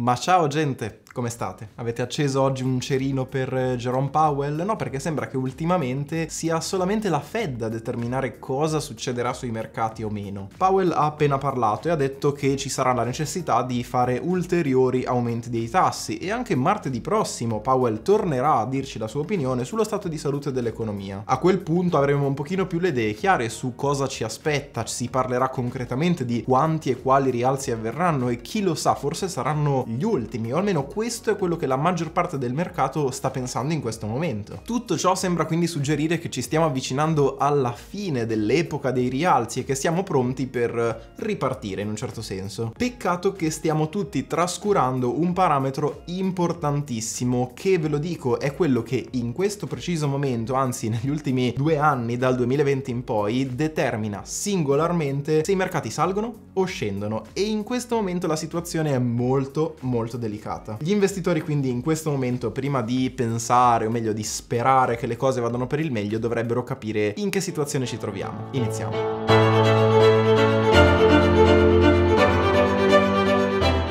Ma ciao gente! Come state? Avete acceso oggi un cerino per eh, Jerome Powell? No, perché sembra che ultimamente sia solamente la Fed a determinare cosa succederà sui mercati o meno. Powell ha appena parlato e ha detto che ci sarà la necessità di fare ulteriori aumenti dei tassi e anche martedì prossimo Powell tornerà a dirci la sua opinione sullo stato di salute dell'economia. A quel punto avremo un pochino più le idee chiare su cosa ci aspetta, si parlerà concretamente di quanti e quali rialzi avverranno e chi lo sa, forse saranno gli ultimi o almeno quelli questo è quello che la maggior parte del mercato sta pensando in questo momento. Tutto ciò sembra quindi suggerire che ci stiamo avvicinando alla fine dell'epoca dei rialzi e che siamo pronti per ripartire in un certo senso. Peccato che stiamo tutti trascurando un parametro importantissimo che ve lo dico è quello che in questo preciso momento, anzi negli ultimi due anni dal 2020 in poi, determina singolarmente se i mercati salgono o scendono e in questo momento la situazione è molto molto delicata. Gli gli investitori quindi in questo momento, prima di pensare, o meglio di sperare che le cose vadano per il meglio, dovrebbero capire in che situazione ci troviamo. Iniziamo.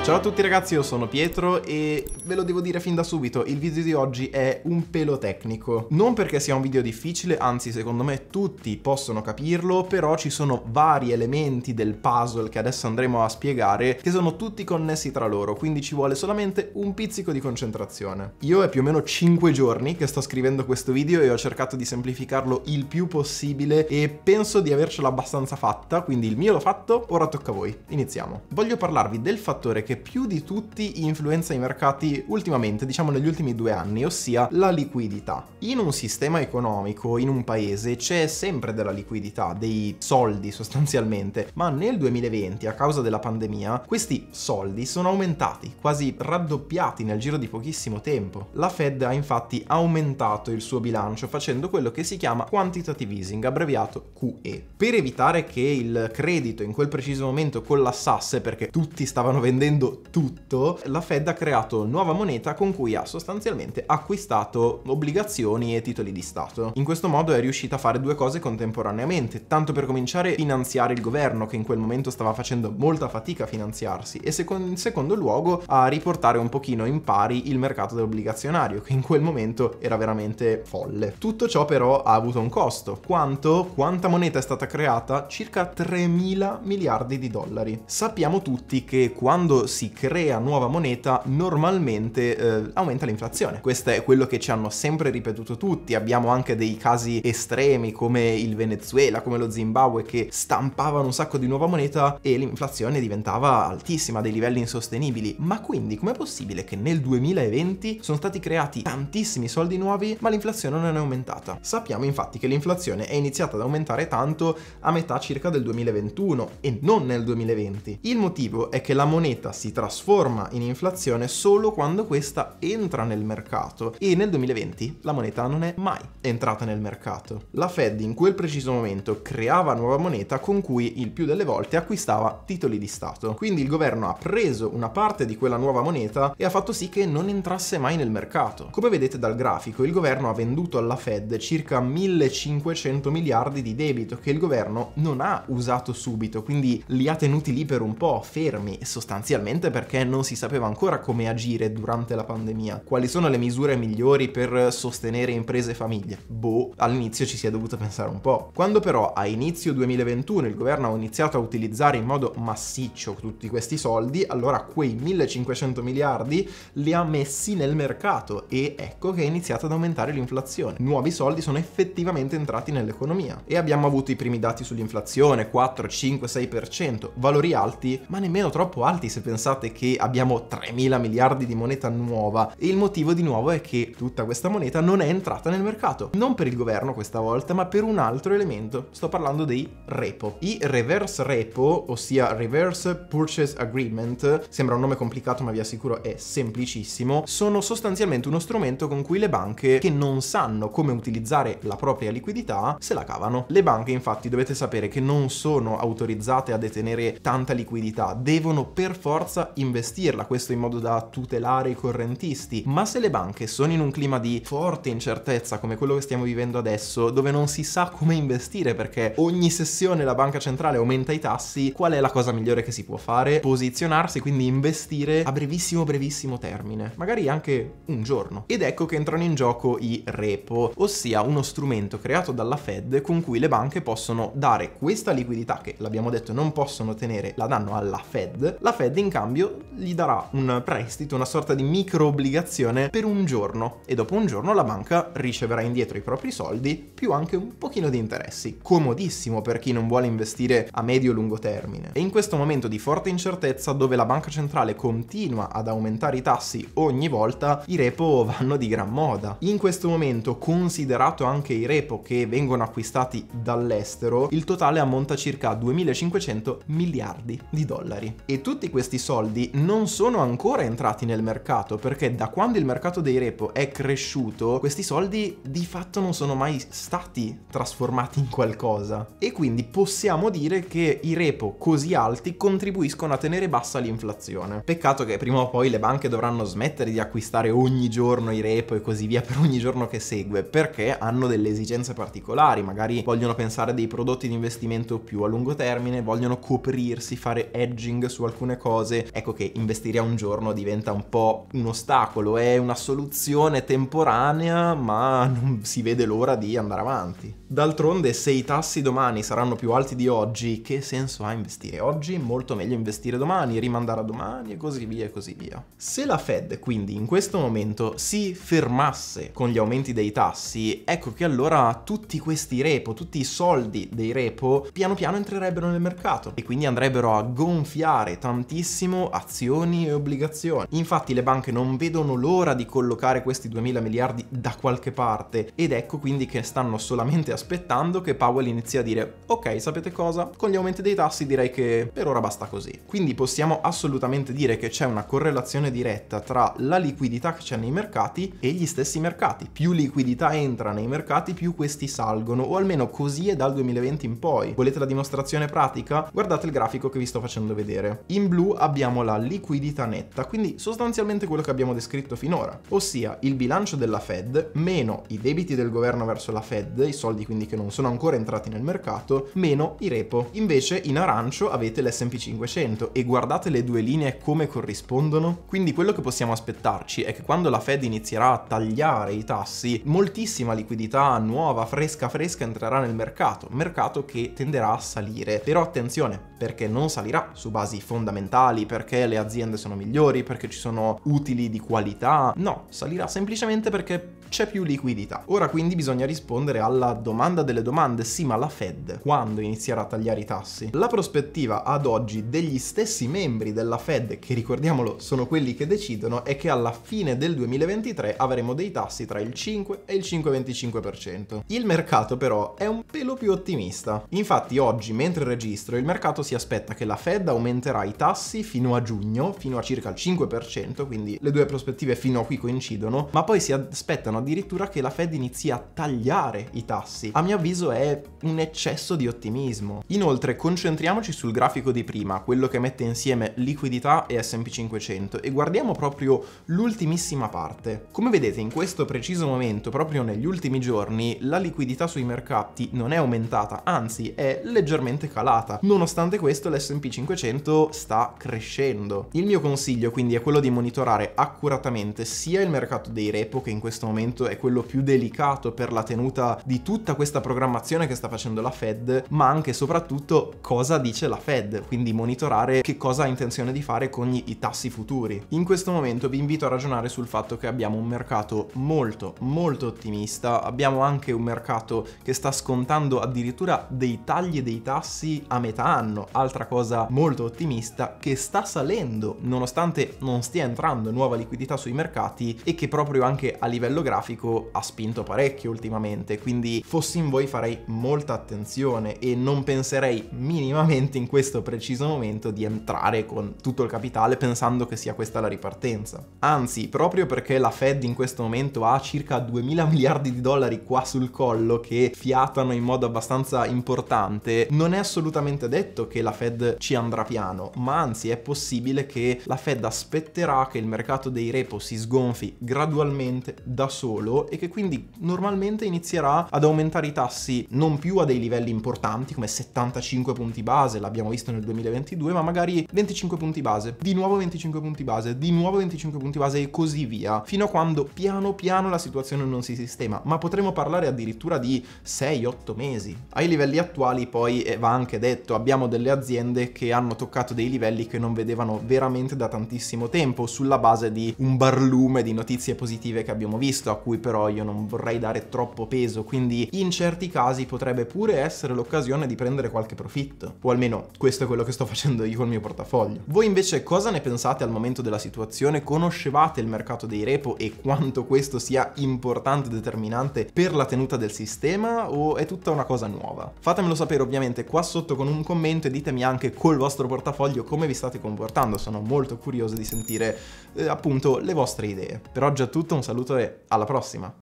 Ciao a tutti ragazzi, io sono Pietro e ve lo devo dire fin da subito, il video di oggi è un pelo tecnico. Non perché sia un video difficile, anzi secondo me tutti possono capirlo, però ci sono vari elementi del puzzle che adesso andremo a spiegare che sono tutti connessi tra loro, quindi ci vuole solamente un pizzico di concentrazione. Io è più o meno 5 giorni che sto scrivendo questo video e ho cercato di semplificarlo il più possibile e penso di avercela abbastanza fatta, quindi il mio l'ho fatto, ora tocca a voi. Iniziamo. Voglio parlarvi del fattore che più di tutti influenza i mercati ultimamente, diciamo negli ultimi due anni, ossia la liquidità. In un sistema economico, in un paese, c'è sempre della liquidità, dei soldi sostanzialmente, ma nel 2020, a causa della pandemia, questi soldi sono aumentati, quasi raddoppiati nel giro di pochissimo tempo. La Fed ha infatti aumentato il suo bilancio facendo quello che si chiama quantitative easing, abbreviato QE, per evitare che il credito in quel preciso momento collassasse perché tutti stavano vendendo vendendo tutto, la Fed ha creato nuova moneta con cui ha sostanzialmente acquistato obbligazioni e titoli di Stato. In questo modo è riuscita a fare due cose contemporaneamente, tanto per cominciare a finanziare il governo che in quel momento stava facendo molta fatica a finanziarsi e seco in secondo luogo a riportare un pochino in pari il mercato dell'obbligazionario che in quel momento era veramente folle. Tutto ciò però ha avuto un costo. Quanto? Quanta moneta è stata creata? Circa 3.000 miliardi di dollari. Sappiamo tutti che quando si si crea nuova moneta normalmente eh, aumenta l'inflazione. Questo è quello che ci hanno sempre ripetuto tutti, abbiamo anche dei casi estremi come il Venezuela, come lo Zimbabwe che stampavano un sacco di nuova moneta e l'inflazione diventava altissima, dei livelli insostenibili. Ma quindi com'è possibile che nel 2020 sono stati creati tantissimi soldi nuovi ma l'inflazione non è aumentata? Sappiamo infatti che l'inflazione è iniziata ad aumentare tanto a metà circa del 2021 e non nel 2020. Il motivo è che la moneta si si trasforma in inflazione solo quando questa entra nel mercato e nel 2020 la moneta non è mai entrata nel mercato. La Fed in quel preciso momento creava nuova moneta con cui il più delle volte acquistava titoli di Stato. Quindi il governo ha preso una parte di quella nuova moneta e ha fatto sì che non entrasse mai nel mercato. Come vedete dal grafico, il governo ha venduto alla Fed circa 1500 miliardi di debito che il governo non ha usato subito, quindi li ha tenuti lì per un po', fermi sostanzialmente probabilmente perché non si sapeva ancora come agire durante la pandemia. Quali sono le misure migliori per sostenere imprese e famiglie? Boh, all'inizio ci si è dovuto pensare un po'. Quando però a inizio 2021 il governo ha iniziato a utilizzare in modo massiccio tutti questi soldi, allora quei 1500 miliardi li ha messi nel mercato e ecco che è iniziata ad aumentare l'inflazione. Nuovi soldi sono effettivamente entrati nell'economia e abbiamo avuto i primi dati sull'inflazione, 4, 5, 6%, valori alti, ma nemmeno troppo alti se pensate pensate che abbiamo 3 mila miliardi di moneta nuova e il motivo di nuovo è che tutta questa moneta non è entrata nel mercato, non per il governo questa volta ma per un altro elemento, sto parlando dei repo. I reverse repo, ossia reverse purchase agreement, sembra un nome complicato ma vi assicuro è semplicissimo, sono sostanzialmente uno strumento con cui le banche che non sanno come utilizzare la propria liquidità se la cavano. Le banche infatti dovete sapere che non sono autorizzate a detenere tanta liquidità, devono per forza forza investirla, questo in modo da tutelare i correntisti, ma se le banche sono in un clima di forte incertezza come quello che stiamo vivendo adesso, dove non si sa come investire perché ogni sessione la banca centrale aumenta i tassi, qual è la cosa migliore che si può fare? Posizionarsi, quindi investire a brevissimo brevissimo termine, magari anche un giorno. Ed ecco che entrano in gioco i repo, ossia uno strumento creato dalla Fed con cui le banche possono dare questa liquidità che l'abbiamo detto non possono tenere, la danno alla Fed, la Fed in cambio gli darà un prestito, una sorta di micro obbligazione per un giorno e dopo un giorno la banca riceverà indietro i propri soldi più anche un pochino di interessi. Comodissimo per chi non vuole investire a medio lungo termine. E in questo momento di forte incertezza dove la banca centrale continua ad aumentare i tassi ogni volta, i repo vanno di gran moda. In questo momento, considerato anche i repo che vengono acquistati dall'estero, il totale ammonta circa 2500 miliardi di dollari. E tutti questi soldi non sono ancora entrati nel mercato perché da quando il mercato dei repo è cresciuto questi soldi di fatto non sono mai stati trasformati in qualcosa e quindi possiamo dire che i repo così alti contribuiscono a tenere bassa l'inflazione. Peccato che prima o poi le banche dovranno smettere di acquistare ogni giorno i repo e così via per ogni giorno che segue perché hanno delle esigenze particolari, magari vogliono pensare a dei prodotti di investimento più a lungo termine, vogliono coprirsi, fare edging su alcune cose cose, ecco che investire a un giorno diventa un po' un ostacolo, è una soluzione temporanea, ma non si vede l'ora di andare avanti. D'altronde, se i tassi domani saranno più alti di oggi, che senso ha investire oggi? Molto meglio investire domani, rimandare a domani e così via e così via. Se la Fed quindi in questo momento si fermasse con gli aumenti dei tassi, ecco che allora tutti questi repo, tutti i soldi dei repo, piano piano entrerebbero nel mercato e quindi andrebbero a gonfiare tantissimo benissimo azioni e obbligazioni. Infatti le banche non vedono l'ora di collocare questi 2000 miliardi da qualche parte ed ecco quindi che stanno solamente aspettando che Powell inizi a dire ok sapete cosa? Con gli aumenti dei tassi direi che per ora basta così. Quindi possiamo assolutamente dire che c'è una correlazione diretta tra la liquidità che c'è nei mercati e gli stessi mercati. Più liquidità entra nei mercati più questi salgono o almeno così è dal 2020 in poi. Volete la dimostrazione pratica? Guardate il grafico che vi sto facendo vedere. In blu abbiamo abbiamo la liquidità netta, quindi sostanzialmente quello che abbiamo descritto finora, ossia il bilancio della Fed meno i debiti del governo verso la Fed, i soldi quindi che non sono ancora entrati nel mercato, meno i repo. Invece in arancio avete l'S&P 500 e guardate le due linee come corrispondono. Quindi quello che possiamo aspettarci è che quando la Fed inizierà a tagliare i tassi, moltissima liquidità nuova, fresca fresca entrerà nel mercato, mercato che tenderà a salire. Però attenzione, perché non salirà su basi fondamentali, perché le aziende sono migliori, perché ci sono utili di qualità, no, salirà semplicemente perché c'è più liquidità. Ora quindi bisogna rispondere alla domanda delle domande, sì ma la Fed quando inizierà a tagliare i tassi? La prospettiva ad oggi degli stessi membri della Fed, che ricordiamolo sono quelli che decidono, è che alla fine del 2023 avremo dei tassi tra il 5 e il 5,25%. Il mercato però è un pelo più ottimista. Infatti oggi, mentre registro, il mercato si aspetta che la Fed aumenterà i tassi fino a giugno, fino a circa il 5%, quindi le due prospettive fino a qui coincidono, ma poi si aspettano dicono addirittura che la Fed inizi a tagliare i tassi. A mio avviso è un eccesso di ottimismo. Inoltre concentriamoci sul grafico di prima, quello che mette insieme liquidità e S&P 500 e guardiamo proprio l'ultimissima parte. Come vedete in questo preciso momento, proprio negli ultimi giorni, la liquidità sui mercati non è aumentata, anzi è leggermente calata. Nonostante questo l'S&P 500 sta crescendo. Il mio consiglio quindi è quello di monitorare accuratamente sia il mercato dei repo che in questo momento momento è quello più delicato per la tenuta di tutta questa programmazione che sta facendo la Fed, ma anche e soprattutto cosa dice la Fed, quindi monitorare che cosa ha intenzione di fare con i tassi futuri. In questo momento vi invito a ragionare sul fatto che abbiamo un mercato molto molto ottimista, abbiamo anche un mercato che sta scontando addirittura dei tagli dei tassi a metà anno, altra cosa molto ottimista che sta salendo nonostante non stia entrando nuova liquidità sui mercati e che proprio anche a livello grafico grafico ha spinto parecchio ultimamente, quindi fossi in voi farei molta attenzione e non penserei minimamente in questo preciso momento di entrare con tutto il capitale pensando che sia questa la ripartenza. Anzi, proprio perché la Fed in questo momento ha circa 2000 miliardi di dollari qua sul collo che fiatano in modo abbastanza importante, non è assolutamente detto che la Fed ci andrà piano, ma anzi è possibile che la Fed aspetterà che il mercato dei repo si sgonfi gradualmente da solo solo e che quindi normalmente inizierà ad aumentare i tassi non più a dei livelli importanti come 75 punti base, l'abbiamo visto nel 2022, ma magari 25 punti base, di nuovo 25 punti base, di nuovo 25 punti base e così via, fino a quando piano piano la situazione non si sistema, ma potremmo parlare addirittura di 6-8 mesi. Ai livelli attuali poi eh, va anche detto, abbiamo delle aziende che hanno toccato dei livelli che non vedevano veramente da tantissimo tempo sulla base di un barlume di notizie positive che abbiamo visto, cui però io non vorrei dare troppo peso, quindi in certi casi potrebbe pure essere l'occasione di prendere qualche profitto, o almeno questo è quello che sto facendo io col mio portafoglio. Voi invece cosa ne pensate al momento della situazione? Conoscevate il mercato dei repo e quanto questo sia importante e determinante per la tenuta del sistema o è tutta una cosa nuova? Fatemelo sapere ovviamente qua sotto con un commento e ditemi anche col vostro portafoglio come vi state comportando, sono molto curioso di sentire eh, appunto le vostre idee. Per oggi è tutto, un saluto e alla prossima! prossima.